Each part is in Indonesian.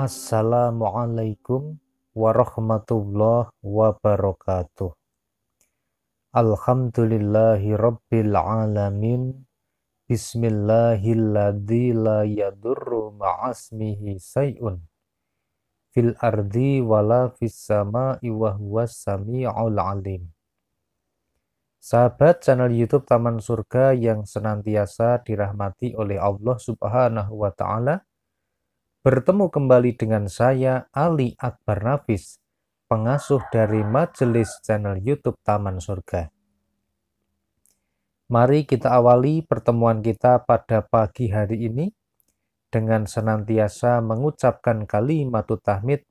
Assalamualaikum warahmatullahi wabarakatuh. Alhamdulillahi rabbil alamin. Bismillahilladzi la yadurru ma'asmihi say'un fil ardi wala fis sama'i wa huwa sami'ul alim. Sahabat channel YouTube Taman Surga yang senantiasa dirahmati oleh Allah Subhanahu wa taala, bertemu kembali dengan saya Ali Akbar Nafis, pengasuh dari majelis channel YouTube Taman Surga. Mari kita awali pertemuan kita pada pagi hari ini dengan senantiasa mengucapkan kalimat tahmid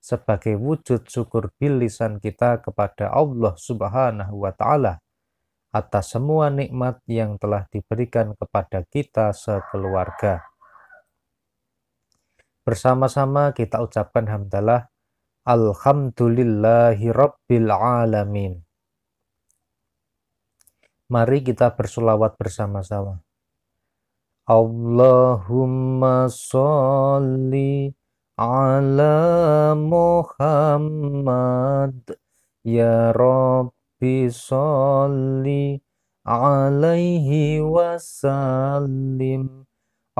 sebagai wujud syukur bilisan kita kepada Allah Subhanahu wa taala atas semua nikmat yang telah diberikan kepada kita sekeluarga. Bersama-sama kita ucapkan hamdalah Alhamdulillahi Rabbil Alamin. Mari kita bersolawat bersama-sama. Allahumma sholli ala Muhammad ya Rabbi sholli alaihi wasallim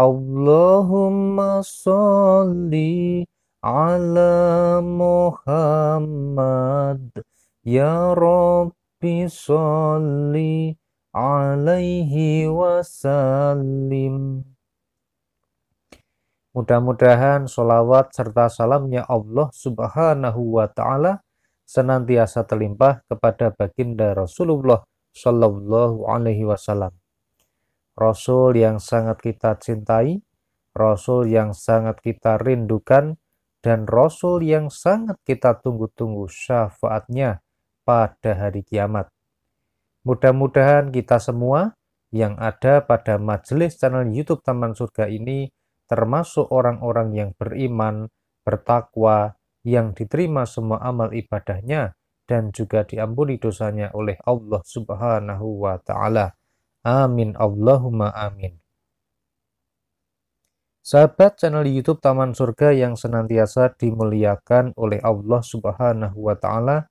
Allahumma salli ala Muhammad Ya Rabbi salli alaihi wasallim Mudah-mudahan sholawat serta salamnya Allah subhanahu wa ta'ala senantiasa terlimpah kepada baginda Rasulullah Shallallahu alaihi wasallam. Rasul yang sangat kita cintai, Rasul yang sangat kita rindukan, dan Rasul yang sangat kita tunggu-tunggu syafaatnya pada hari kiamat. Mudah-mudahan kita semua yang ada pada majelis channel YouTube Taman Surga ini termasuk orang-orang yang beriman, bertakwa, yang diterima semua amal ibadahnya dan juga diampuni dosanya oleh Allah Subhanahu wa taala. Amin, Allahumma amin. Sahabat channel YouTube Taman Surga yang senantiasa dimuliakan oleh Allah Subhanahu wa taala.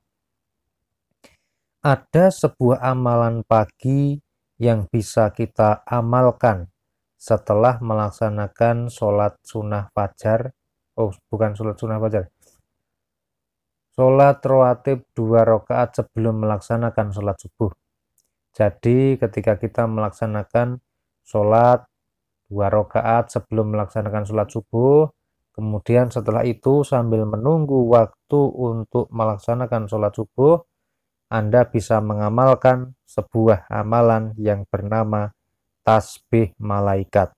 Ada sebuah amalan pagi yang bisa kita amalkan setelah melaksanakan sholat sunnah fajar. Oh, bukan sholat sunnah fajar. Sholat rawatib dua rakaat sebelum melaksanakan sholat subuh. Jadi ketika kita melaksanakan sholat dua rakaat sebelum melaksanakan sholat subuh, kemudian setelah itu sambil menunggu waktu untuk melaksanakan sholat subuh, Anda bisa mengamalkan sebuah amalan yang bernama tasbih malaikat.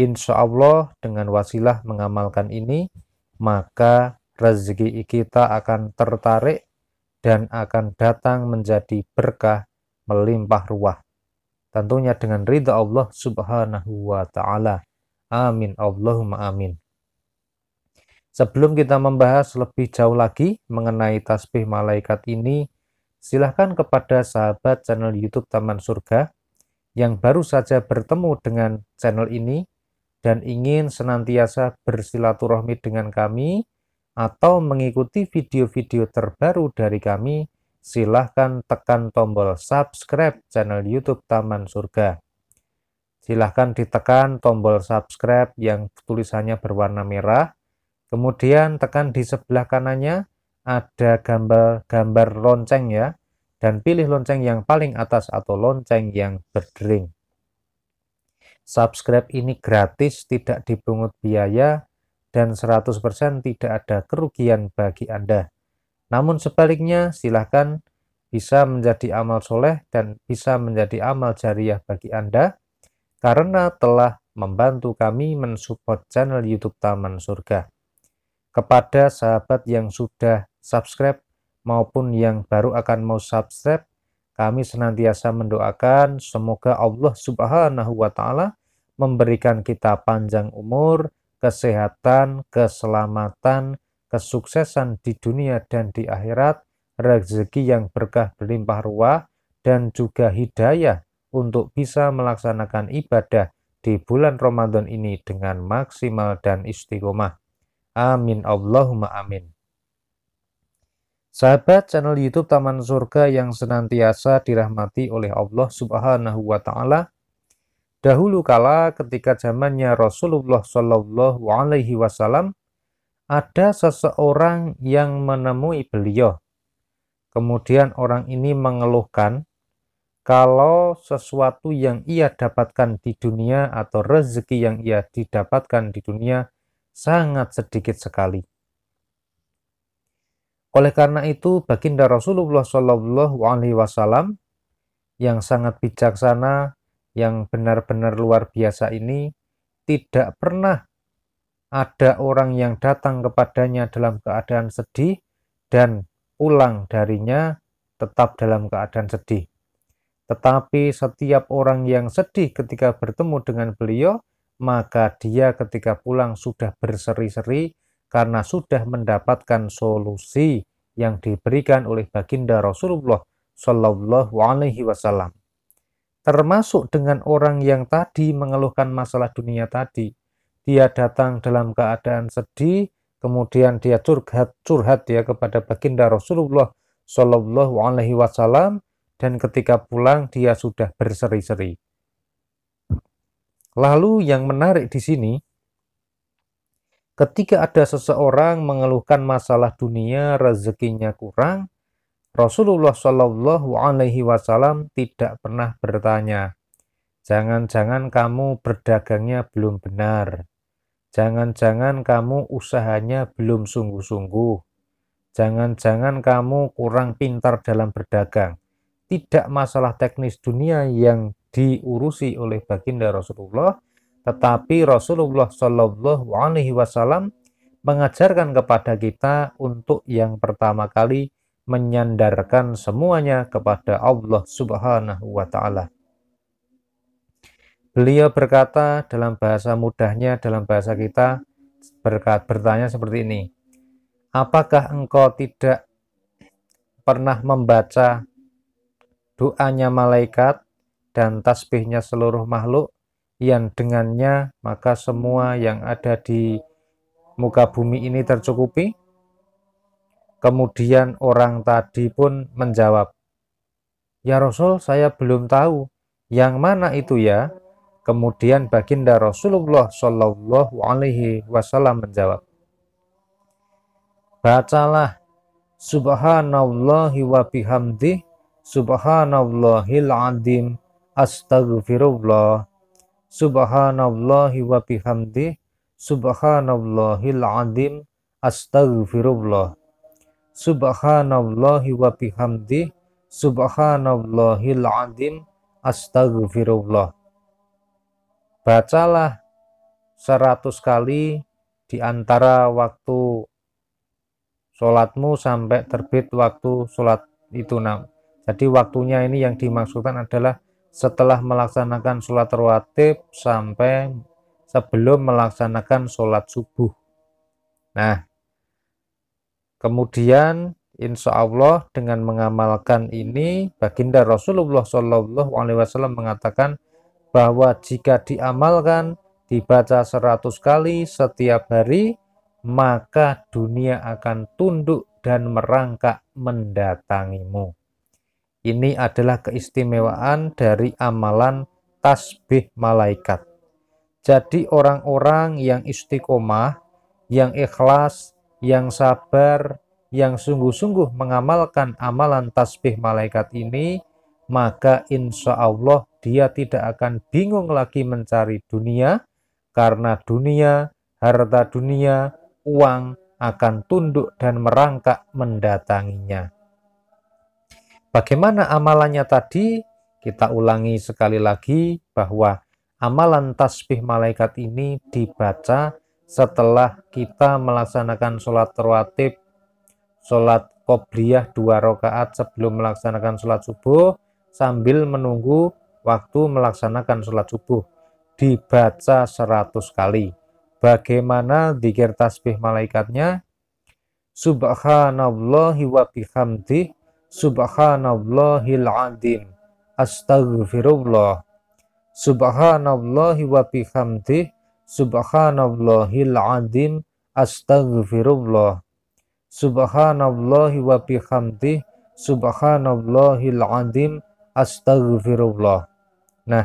Insya Allah dengan wasilah mengamalkan ini, maka rezeki kita akan tertarik dan akan datang menjadi berkah melimpah ruah. Tentunya dengan ridha Allah subhanahu wa ta'ala. Amin. Allahumma amin. Sebelum kita membahas lebih jauh lagi mengenai tasbih malaikat ini, silahkan kepada sahabat channel YouTube Taman Surga yang baru saja bertemu dengan channel ini dan ingin senantiasa bersilaturahmi dengan kami atau mengikuti video-video terbaru dari kami, silahkan tekan tombol subscribe channel YouTube Taman Surga. Silahkan ditekan tombol subscribe yang tulisannya berwarna merah. Kemudian tekan di sebelah kanannya ada gambar-gambar lonceng ya. Dan pilih lonceng yang paling atas atau lonceng yang berdering. Subscribe ini gratis, tidak dipungut biaya, dan 100% tidak ada kerugian bagi Anda. Namun sebaliknya, silahkan bisa menjadi amal soleh dan bisa menjadi amal jariah bagi Anda karena telah membantu kami mensupport channel YouTube Taman Surga. Kepada sahabat yang sudah subscribe maupun yang baru akan mau subscribe, kami senantiasa mendoakan semoga Allah Subhanahu wa taala memberikan kita panjang umur, kesehatan, keselamatan, kesuksesan di dunia dan di akhirat, rezeki yang berkah berlimpah ruah, dan juga hidayah untuk bisa melaksanakan ibadah di bulan Ramadan ini dengan maksimal dan istiqomah. Amin Allahumma amin. Sahabat channel YouTube Taman Surga yang senantiasa dirahmati oleh Allah Subhanahu wa taala. Dahulu kala ketika zamannya Rasulullah Shallallahu alaihi wasallam ada seseorang yang menemui beliau. Kemudian orang ini mengeluhkan kalau sesuatu yang ia dapatkan di dunia atau rezeki yang ia didapatkan di dunia sangat sedikit sekali. Oleh karena itu, baginda Rasulullah Shallallahu Alaihi Wasallam yang sangat bijaksana, yang benar-benar luar biasa ini tidak pernah ada orang yang datang kepadanya dalam keadaan sedih dan pulang darinya tetap dalam keadaan sedih. Tetapi setiap orang yang sedih ketika bertemu dengan beliau, maka dia ketika pulang sudah berseri-seri karena sudah mendapatkan solusi yang diberikan oleh baginda Rasulullah Shallallahu Alaihi Wasallam. Termasuk dengan orang yang tadi mengeluhkan masalah dunia tadi, dia datang dalam keadaan sedih, kemudian dia curhat curhat ya kepada baginda Rasulullah Shallallahu Alaihi Wasallam dan ketika pulang dia sudah berseri-seri. Lalu yang menarik di sini, ketika ada seseorang mengeluhkan masalah dunia rezekinya kurang, Rasulullah Shallallahu Alaihi Wasallam tidak pernah bertanya, jangan-jangan kamu berdagangnya belum benar Jangan-jangan kamu usahanya belum sungguh-sungguh. Jangan-jangan kamu kurang pintar dalam berdagang. Tidak masalah teknis dunia yang diurusi oleh baginda Rasulullah, tetapi Rasulullah Shallallahu Alaihi Wasallam mengajarkan kepada kita untuk yang pertama kali menyandarkan semuanya kepada Allah Subhanahu Wa Taala. Beliau berkata dalam bahasa mudahnya, dalam bahasa kita berkat, bertanya seperti ini. Apakah engkau tidak pernah membaca doanya malaikat dan tasbihnya seluruh makhluk yang dengannya maka semua yang ada di muka bumi ini tercukupi? Kemudian orang tadi pun menjawab, Ya Rasul, saya belum tahu yang mana itu ya. Kemudian baginda Rasulullah Shallallahu Alaihi Wasallam menjawab, bacalah Subhanallahi wa bihamdi Subhanallahil azim Astagfirullah Subhanallahi wa bihamdi Subhanallahil azim Astagfirullah Subhanallahi wa bihamdi Subhanallahil azim Astagfirullah bacalah seratus kali di antara waktu sholatmu sampai terbit waktu sholat itu Nah, Jadi waktunya ini yang dimaksudkan adalah setelah melaksanakan sholat rawatib sampai sebelum melaksanakan sholat subuh. Nah, kemudian insya Allah dengan mengamalkan ini, baginda Rasulullah Shallallahu Alaihi Wasallam mengatakan bahwa jika diamalkan, dibaca 100 kali setiap hari, maka dunia akan tunduk dan merangkak mendatangimu. Ini adalah keistimewaan dari amalan tasbih malaikat. Jadi orang-orang yang istiqomah, yang ikhlas, yang sabar, yang sungguh-sungguh mengamalkan amalan tasbih malaikat ini, maka insya Allah dia tidak akan bingung lagi mencari dunia, karena dunia, harta dunia, uang akan tunduk dan merangkak mendatanginya. Bagaimana amalannya tadi? Kita ulangi sekali lagi bahwa amalan tasbih malaikat ini dibaca setelah kita melaksanakan sholat rawatib, sholat qobliyah dua rakaat sebelum melaksanakan sholat subuh sambil menunggu waktu melaksanakan sholat subuh dibaca 100 kali. Bagaimana dikir tasbih malaikatnya? Subhanallahi wa bihamdi subhanallahil azim, astagfirullah. Subhanallahi wa bihamdi subhanallahil azim, astagfirullah. Subhanallahi wa bihamdi subhanallahil azim, astagfirullah. Nah,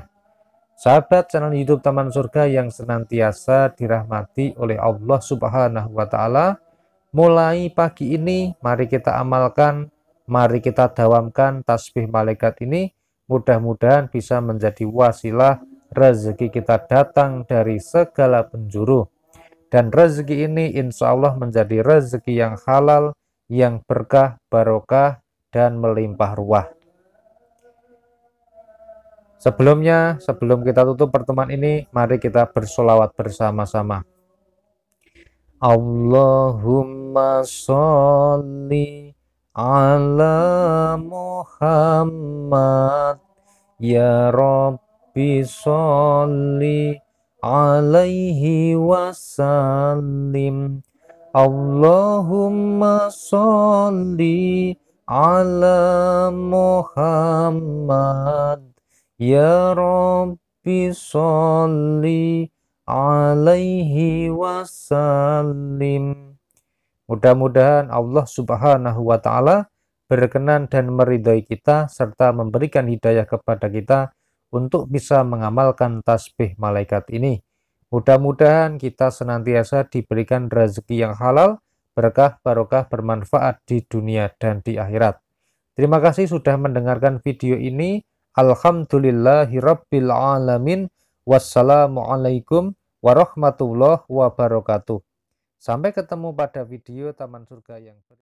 sahabat channel YouTube Taman Surga yang senantiasa dirahmati oleh Allah Subhanahu wa taala, mulai pagi ini mari kita amalkan, mari kita dawamkan tasbih malaikat ini mudah-mudahan bisa menjadi wasilah rezeki kita datang dari segala penjuru. Dan rezeki ini insya Allah menjadi rezeki yang halal, yang berkah, barokah, dan melimpah ruah. Sebelumnya, sebelum kita tutup pertemuan ini, mari kita bersolawat bersama-sama. Allahumma sholli ala Muhammad ya Rabbi sholli alaihi wasallim Allahumma sholli ala Muhammad Ya Rabbi Salli alaihi wasallim. Mudah-mudahan Allah Subhanahu wa taala berkenan dan meridai kita serta memberikan hidayah kepada kita untuk bisa mengamalkan tasbih malaikat ini. Mudah-mudahan kita senantiasa diberikan rezeki yang halal, berkah, barokah, bermanfaat di dunia dan di akhirat. Terima kasih sudah mendengarkan video ini. Alhamdulillahi Rabbil Alamin. Wassalamualaikum warahmatullahi wabarakatuh. Sampai ketemu pada video Taman Surga yang